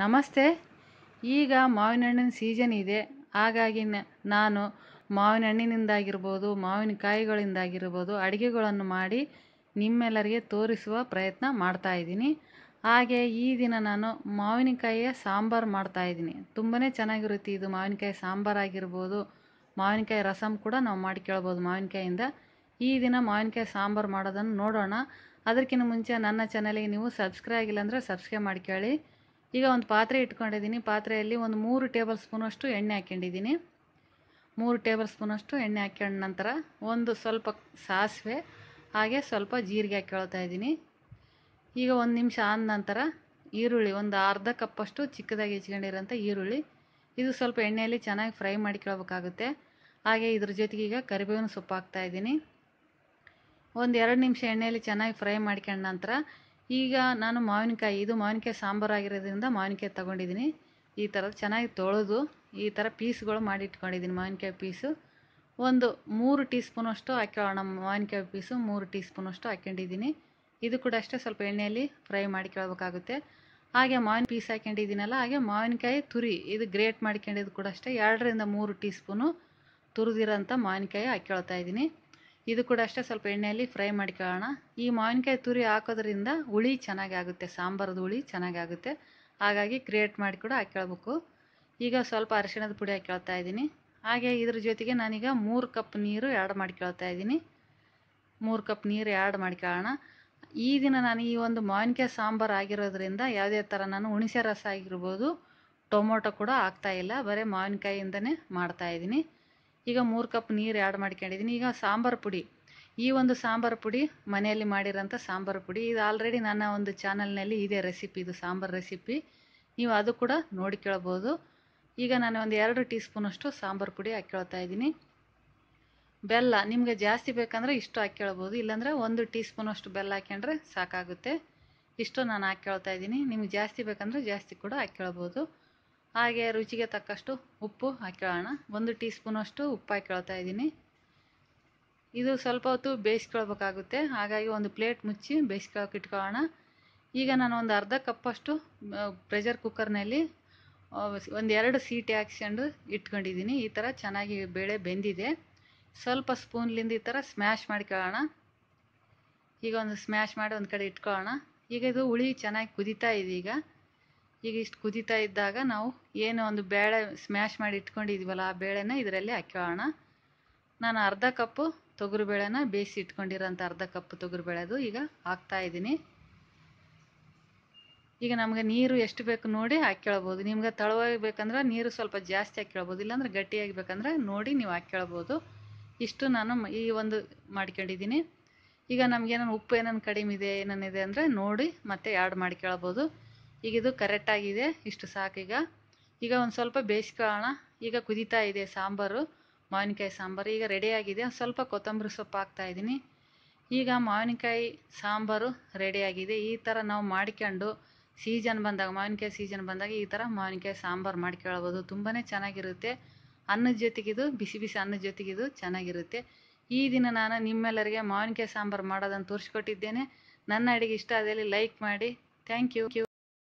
ನಮಸ್ತೆ ಈಗ ಮಾವಿನ ಹಣ್ಣಿನ ಸೀಸನ್ ಇದೆ ಹಾಗಾಗಿ ನಾನು ಮಾವಿನ ಹಣ್ಣಿನಿಂದಾಗಿರ್ಬೋದು ಮಾವಿನಕಾಯಿಗಳಿಂದಾಗಿರ್ಬೋದು ಅಡುಗೆಗಳನ್ನು ಮಾಡಿ ನಿಮ್ಮೆಲ್ಲರಿಗೆ ತೋರಿಸುವ ಪ್ರಯತ್ನ ಮಾಡ್ತಾಯಿದ್ದೀನಿ ಹಾಗೆ ಈ ದಿನ ನಾನು ಮಾವಿನಕಾಯಿಯ ಸಾಂಬಾರು ಇದ್ದೀನಿ ತುಂಬಾ ಚೆನ್ನಾಗಿರುತ್ತೆ ಇದು ಮಾವಿನಕಾಯಿ ಸಾಂಬಾರಾಗಿರ್ಬೋದು ಮಾವಿನಕಾಯಿ ರಸಮ್ ಕೂಡ ನಾವು ಮಾಡಿಕೊಳ್ಬೋದು ಮಾವಿನಕಾಯಿಂದ ಈ ದಿನ ಮಾವಿನಕಾಯಿ ಸಾಂಬಾರು ಮಾಡೋದನ್ನು ನೋಡೋಣ ಅದಕ್ಕಿಂತ ಮುಂಚೆ ನನ್ನ ಚಾನಲಿಗೆ ನೀವು ಸಬ್ಸ್ಕ್ರೈಬ್ ಆಗಿಲ್ಲ ಅಂದರೆ ಸಬ್ಸ್ಕ್ರೈಬ್ ಮಾಡ್ಕೊಳ್ಳಿ ಈಗ ಒಂದು ಪಾತ್ರೆ ಇಟ್ಕೊಂಡಿದ್ದೀನಿ ಪಾತ್ರೆಯಲ್ಲಿ ಒಂದು ಮೂರು ಟೇಬಲ್ ಸ್ಪೂನಷ್ಟು ಎಣ್ಣೆ ಹಾಕ್ಕೊಂಡಿದ್ದೀನಿ ಮೂರು ಟೇಬಲ್ ಸ್ಪೂನಷ್ಟು ಎಣ್ಣೆ ಹಾಕ್ಕೊಂಡ ನಂತರ ಒಂದು ಸ್ವಲ್ಪ ಸಾಸಿವೆ ಹಾಗೆ ಸ್ವಲ್ಪ ಜೀರಿಗೆ ಹಾಕ್ಕೊಳ್ತಾ ಇದ್ದೀನಿ ಈಗ ಒಂದು ನಿಮಿಷ ಆದ ನಂತರ ಈರುಳ್ಳಿ ಒಂದು ಅರ್ಧ ಕಪ್ಪಷ್ಟು ಚಿಕ್ಕದಾಗಿ ಹೆಚ್ಕೊಂಡಿರೋಂಥ ಈರುಳ್ಳಿ ಇದು ಸ್ವಲ್ಪ ಎಣ್ಣೆಯಲ್ಲಿ ಚೆನ್ನಾಗಿ ಫ್ರೈ ಮಾಡ್ಕೊಳ್ಬೇಕಾಗುತ್ತೆ ಹಾಗೆ ಇದ್ರ ಜೊತೆಗೆ ಈಗ ಕರಿಬೇವಿನ ಸೊಪ್ಪು ಹಾಕ್ತಾಯಿದ್ದೀನಿ ಒಂದು ಎರಡು ನಿಮಿಷ ಎಣ್ಣೆಯಲ್ಲಿ ಚೆನ್ನಾಗಿ ಫ್ರೈ ಮಾಡ್ಕೊಂಡ ನಂತರ ಈಗ ನಾನು ಮಾವಿನಕಾಯಿ ಇದು ಮಾವಿನಕಾಯಿ ಸಾಂಬಾರು ಆಗಿರೋದ್ರಿಂದ ಮಾವಿನಕಾಯಿ ತಗೊಂಡಿದ್ದೀನಿ ಈ ಥರದ್ದು ಚೆನ್ನಾಗಿ ತೊಳೆದು ಈ ಥರ ಪೀಸ್ಗಳು ಮಾಡಿ ಇಟ್ಕೊಂಡಿದ್ದೀನಿ ಮಾವಿನಕಾಯಿ ಪೀಸು ಒಂದು ಮೂರು ಟೀ ಸ್ಪೂನಷ್ಟು ಹಾಕ್ಕೊಳ್ಳೋಣ ಮಾವಿನಕಾಯಿ ಪೀಸು ಮೂರು ಟೀ ಸ್ಪೂನಷ್ಟು ಹಾಕ್ಕೊಂಡಿದ್ದೀನಿ ಇದು ಕೂಡ ಅಷ್ಟೇ ಸ್ವಲ್ಪ ಎಣ್ಣೆಯಲ್ಲಿ ಫ್ರೈ ಮಾಡ್ಕೊಳ್ಬೇಕಾಗುತ್ತೆ ಹಾಗೆ ಮಾವಿನ ಪೀಸ್ ಹಾಕ್ಕೊಂಡಿದ್ದೀನಲ್ಲ ಹಾಗೆ ಮಾವಿನಕಾಯಿ ತುರಿ ಇದು ಗ್ರೇಟ್ ಮಾಡ್ಕೊಂಡಿದ್ದು ಕೂಡ ಅಷ್ಟೇ ಎರಡರಿಂದ ಮೂರು ಟೀ ಸ್ಪೂನು ತುರಿದಿರೋಂಥ ಮಾವಿನಕಾಯಿ ಹಾಕ್ಕೊಳ್ತಾ ಇದ್ದೀನಿ ಇದು ಕೂಡ ಅಷ್ಟೇ ಸ್ವಲ್ಪ ಎಣ್ಣೆಯಲ್ಲಿ ಫ್ರೈ ಮಾಡ್ಕೊಳ್ಳೋಣ ಈ ಮಾವಿನಕಾಯಿ ತುರಿ ಹಾಕೋದ್ರಿಂದ ಹುಳಿ ಚೆನ್ನಾಗಿ ಆಗುತ್ತೆ ಸಾಂಬಾರದ ಹುಳಿ ಚೆನ್ನಾಗಿ ಆಗುತ್ತೆ ಹಾಗಾಗಿ ಕ್ರಿಯೇಟ್ ಮಾಡಿ ಕೂಡ ಹಾಕ್ಕೊಳ್ಬೇಕು ಈಗ ಸ್ವಲ್ಪ ಅರಿಶಿಣದ ಪುಡಿ ಹಾಕ್ಕೊಳ್ತಾ ಇದ್ದೀನಿ ಹಾಗೆ ಇದ್ರ ಜೊತೆಗೆ ನಾನೀಗ ಮೂರು ಕಪ್ ನೀರು ಆ್ಯಡ್ ಮಾಡ್ಕೊಳ್ತಾ ಇದ್ದೀನಿ ಮೂರು ಕಪ್ ನೀರು ಆ್ಯಡ್ ಮಾಡ್ಕೊಳ್ಳೋಣ ಈ ದಿನ ನಾನು ಈ ಒಂದು ಮಾವಿನಕಾಯಿ ಸಾಂಬಾರು ಆಗಿರೋದ್ರಿಂದ ಯಾವುದೇ ಥರ ನಾನು ಹುಣಸೆ ರಸ ಆಗಿರ್ಬೋದು ಟೊಮೊಟೊ ಕೂಡ ಹಾಕ್ತಾಯಿಲ್ಲ ಬರೀ ಮಾವಿನಕಾಯಿಯಿಂದನೇ ಮಾಡ್ತಾಯಿದ್ದೀನಿ ಈಗ ಮೂರು ಕಪ್ ನೀರು ಆ್ಯಡ್ ಮಾಡ್ಕೊಂಡಿದ್ದೀನಿ ಈಗ ಸಾಂಬಾರು ಪುಡಿ ಈ ಒಂದು ಸಾಂಬಾರು ಪುಡಿ ಮನೆಯಲ್ಲಿ ಮಾಡಿರೋಂಥ ಸಾಂಬಾರು ಪುಡಿ ಇದು ಆಲ್ರೆಡಿ ನನ್ನ ಒಂದು ಚಾನಲ್ನಲ್ಲಿ ಇದೆ ರೆಸಿಪಿ ಇದು ಸಾಂಬಾರು ರೆಸಿಪಿ ನೀವು ಅದು ಕೂಡ ಕೇಳ್ಬೋದು ಈಗ ನಾನು ಒಂದು ಎರಡು ಟೀ ಸ್ಪೂನಷ್ಟು ಸಾಂಬಾರು ಪುಡಿ ಹಾಕ್ಕೊಳ್ತಾ ಇದ್ದೀನಿ ಬೆಲ್ಲ ನಿಮಗೆ ಜಾಸ್ತಿ ಬೇಕಂದರೆ ಇಷ್ಟು ಹಾಕ್ಕೊಳ್ಬೋದು ಇಲ್ಲಾಂದರೆ ಒಂದು ಟೀ ಸ್ಪೂನಷ್ಟು ಬೆಲ್ಲ ಹಾಕ್ಯಂಡ್ರೆ ಸಾಕಾಗುತ್ತೆ ಇಷ್ಟು ನಾನು ಹಾಕ್ಕೊಳ್ತಾ ಇದ್ದೀನಿ ನಿಮ್ಗೆ ಜಾಸ್ತಿ ಬೇಕಂದರೆ ಜಾಸ್ತಿ ಕೂಡ ಹಾಕ್ಕೊಳ್ಬೋದು ಹಾಗೆ ರುಚಿಗೆ ತಕ್ಕಷ್ಟು ಉಪ್ಪು ಹಾಕ್ಕೊಳ್ಳೋಣ ಒಂದು ಟೀ ಸ್ಪೂನಷ್ಟು ಉಪ್ಪು ಹಾಕ್ಕೊಳ್ತಾ ಇದ್ದೀನಿ ಇದು ಸ್ವಲ್ಪ ಹೊತ್ತು ಬೇಯಿಸ್ಕೊಳ್ಬೇಕಾಗುತ್ತೆ ಹಾಗಾಗಿ ಒಂದು ಪ್ಲೇಟ್ ಮುಚ್ಚಿ ಬೇಯಿಸ್ಕೊಳಕ್ಕೆ ಇಟ್ಕೊಳ್ಳೋಣ ಈಗ ನಾನು ಒಂದು ಅರ್ಧ ಕಪ್ಪಷ್ಟು ಪ್ರೆಷರ್ ಕುಕ್ಕರ್ನಲ್ಲಿ ಒಂದು ಎರಡು ಸೀಟಿ ಹಾಕ್ಸ್ಕೊಂಡು ಇಟ್ಕೊಂಡಿದ್ದೀನಿ ಈ ಥರ ಚೆನ್ನಾಗಿ ಬೇಳೆ ಬೆಂದಿದೆ ಸ್ವಲ್ಪ ಸ್ಪೂನ್ಲಿಂದ ಈ ಥರ ಸ್ಮ್ಯಾಶ್ ಮಾಡ್ಕೊಳ್ಳೋಣ ಈಗ ಒಂದು ಸ್ಮ್ಯಾಶ್ ಮಾಡಿ ಒಂದು ಕಡೆ ಇಟ್ಕೊಳ್ಳೋಣ ಈಗ ಇದು ಹುಳಿ ಚೆನ್ನಾಗಿ ಕುದೀತಾ ಇದೆ ಈಗ ಈಗ ಇಷ್ಟು ಕುದೀತಾ ಇದ್ದಾಗ ನಾವು ಏನು ಒಂದು ಬೇಳೆ ಸ್ಮ್ಯಾಶ್ ಮಾಡಿ ಇಟ್ಕೊಂಡಿದೀವಲ್ಲ ಆ ಬೇಳೆನ ಇದರಲ್ಲಿ ಹಾಕ್ಕೊಳ್ಳೋಣ ನಾನು ಅರ್ಧ ಕಪ್ಪು ಬೇಳೆನ ಬೇಯಿಸಿ ಇಟ್ಕೊಂಡಿರೋಂಥ ಅರ್ಧ ಕಪ್ ಬೇಳೆದು ಈಗ ಹಾಕ್ತಾ ಇದ್ದೀನಿ ಈಗ ನಮಗೆ ನೀರು ಎಷ್ಟು ಬೇಕು ನೋಡಿ ಹಾಕ್ಕೊಳ್ಬೋದು ನಿಮ್ಗೆ ತಳವಾಗಿ ಬೇಕಂದ್ರೆ ನೀರು ಸ್ವಲ್ಪ ಜಾಸ್ತಿ ಹಾಕ್ಕೊಳ್ಬೋದು ಇಲ್ಲಾಂದ್ರೆ ಗಟ್ಟಿಯಾಗಿ ಬೇಕಂದ್ರೆ ನೋಡಿ ನೀವು ಹಾಕ್ಕೊಳ್ಬೋದು ಇಷ್ಟು ನಾನು ಈ ಒಂದು ಮಾಡ್ಕೊಂಡಿದ್ದೀನಿ ಈಗ ನಮ್ಗೆ ಏನಾರು ಉಪ್ಪು ಏನೇನು ಕಡಿಮೆ ಇದೆ ಏನೇನಿದೆ ಅಂದರೆ ನೋಡಿ ಮತ್ತೆ ಆ್ಯಡ್ ಮಾಡ್ಕೊಳ್ಬೋದು ಈಗ ಇದು ಕರೆಕ್ಟಾಗಿದೆ ಇಷ್ಟು ಸಾಕೀಗ ಈಗ ಒಂದು ಸ್ವಲ್ಪ ಬೇಯಿಸ್ಕೊಳ್ಳೋಣ ಈಗ ಕುದೀತಾ ಇದೆ ಸಾಂಬಾರು ಮಾವಿನಕಾಯಿ ಸಾಂಬಾರು ಈಗ ರೆಡಿಯಾಗಿದೆ ಒಂದು ಸ್ವಲ್ಪ ಕೊತ್ತಂಬರಿ ಸೊಪ್ಪು ಹಾಕ್ತಾಯಿದ್ದೀನಿ ಈಗ ಮಾವಿನಕಾಯಿ ಸಾಂಬಾರು ರೆಡಿಯಾಗಿದೆ ಈ ಥರ ನಾವು ಮಾಡ್ಕೊಂಡು ಸೀಸನ್ ಬಂದಾಗ ಮಾವಿನಕಾಯಿ ಸೀಸನ್ ಬಂದಾಗ ಈ ಥರ ಮಾವಿನಕಾಯಿ ಸಾಂಬಾರು ಮಾಡ್ಕೊಳ್ಬೋದು ತುಂಬಾ ಚೆನ್ನಾಗಿರುತ್ತೆ ಅನ್ನದ ಜೊತೆಗಿದು ಬಿಸಿ ಬಿಸಿ ಅನ್ನದ ಜೊತೆಗಿದು ಚೆನ್ನಾಗಿರುತ್ತೆ ಈ ದಿನ ನಾನು ನಿಮ್ಮೆಲ್ಲರಿಗೆ ಮಾವಿನಕಾಯಿ ಸಾಂಬಾರು ಮಾಡೋದನ್ನು ತೋರಿಸ್ಕೊಟ್ಟಿದ್ದೇನೆ ನನ್ನ ಅಡುಗೆ ಇಷ್ಟ ಆದಲ್ಲಿ ಲೈಕ್ ಮಾಡಿ ಥ್ಯಾಂಕ್ ಯು